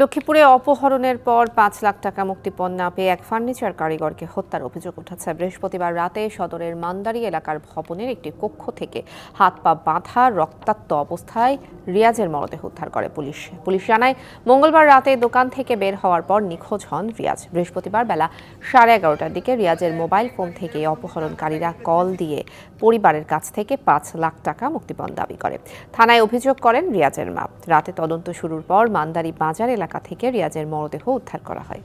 লক্ষ্মীপুরে অপহরণের পর পাঁচ লাখ টাকা মুক্তিপণ না পেয়ে এক ফার্নিচার কারিগরকে হত্যার অভিযোগ উঠেছে বৃহস্পতিবার রাতে সদরের মান্দারি এলাকার ভবনের একটি কক্ষ থেকে হাত পা বাঁধা রক্তাক্ত অবস্থায় রিয়াজের মরদেহ উদ্ধার করে পুলিশ পুলিশ জানায় মঙ্গলবার রাতে দোকান থেকে বের হওয়ার পর নিখোঁজ হন রিয়াজ বৃহস্পতিবার বেলা সাড়ে এগারোটার দিকে রিয়াজের মোবাইল ফোন থেকে অপহরণকারীরা কল দিয়ে পরিবারের কাছ থেকে পাঁচ লাখ টাকা মুক্তিপণ দাবি করে থানায় অভিযোগ করেন রিয়াজের মা রাতে তদন্ত শুরুর পর মান্দারি বাজার এলাকা এলাকা থেকে রিয়াজের মরদেহ উদ্ধার করা হয়